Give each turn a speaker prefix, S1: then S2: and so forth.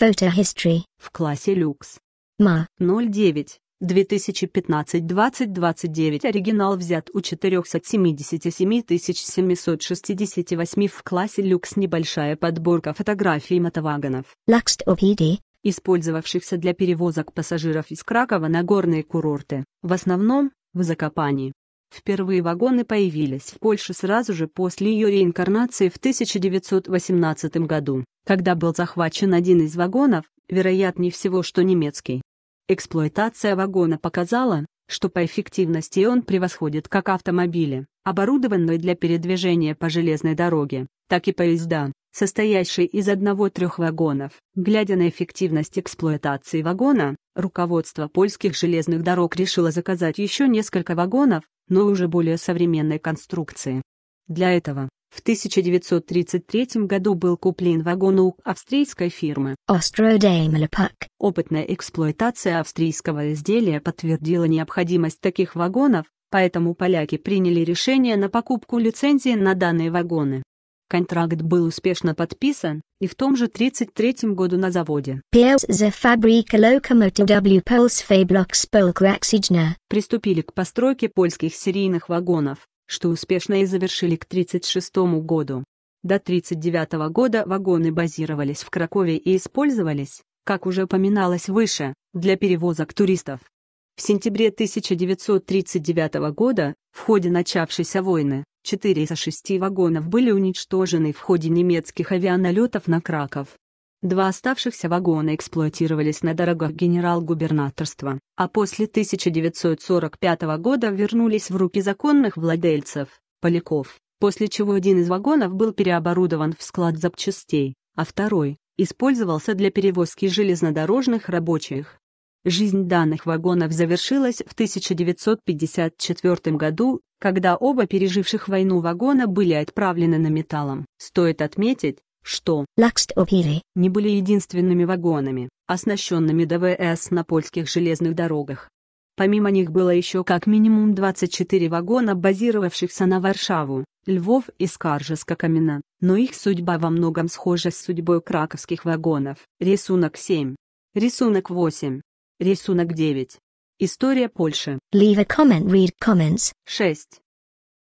S1: Photo history. В классе люкс. Ма. 09. 2015-2029 оригинал взят у 477 768 в классе люкс небольшая подборка фотографий мотовагонов. Luxtopedy использовавшихся для перевозок пассажиров из Кракова на горные курорты, в основном в Закопании. Впервые вагоны появились в Польше сразу же после ее реинкарнации в 1918 году, когда был захвачен один из вагонов, вероятнее всего, что немецкий. Эксплуатация вагона показала, что по эффективности он превосходит как автомобили, оборудованные для передвижения по железной дороге, так и поезда, состоящие из одного-трех вагонов. Глядя на эффективность эксплуатации вагона, руководство польских железных дорог решило заказать еще несколько вагонов, но уже более современной конструкции. Для этого в 1933 году был куплен вагон у австрийской фирмы остро Опытная эксплуатация австрийского изделия подтвердила необходимость таких вагонов, поэтому поляки приняли решение на покупку лицензии на данные вагоны. Контракт был успешно подписан, и в том же 33 году на заводе приступили к постройке польских серийных вагонов, что успешно и завершили к 36 году. До 1939 года вагоны базировались в Кракове и использовались, как уже упоминалось выше, для перевозок туристов. В сентябре 1939 года, в ходе начавшейся войны, Четыре из шести вагонов были уничтожены в ходе немецких авианалетов на Краков. Два оставшихся вагона эксплуатировались на дорогах генерал-губернаторства, а после 1945 года вернулись в руки законных владельцев, поляков, после чего один из вагонов был переоборудован в склад запчастей, а второй – использовался для перевозки железнодорожных рабочих. Жизнь данных вагонов завершилась в 1954 году когда оба переживших войну вагона были отправлены на металлом. Стоит отметить, что не были единственными вагонами, оснащенными ДВС на польских железных дорогах. Помимо них было еще как минимум 24 вагона, базировавшихся на Варшаву, Львов и Скаржеска-Камена, но их судьба во многом схожа с судьбой краковских вагонов. Рисунок 7. Рисунок 8. Рисунок 9. История Польши. Leave a comment, read comments. 6.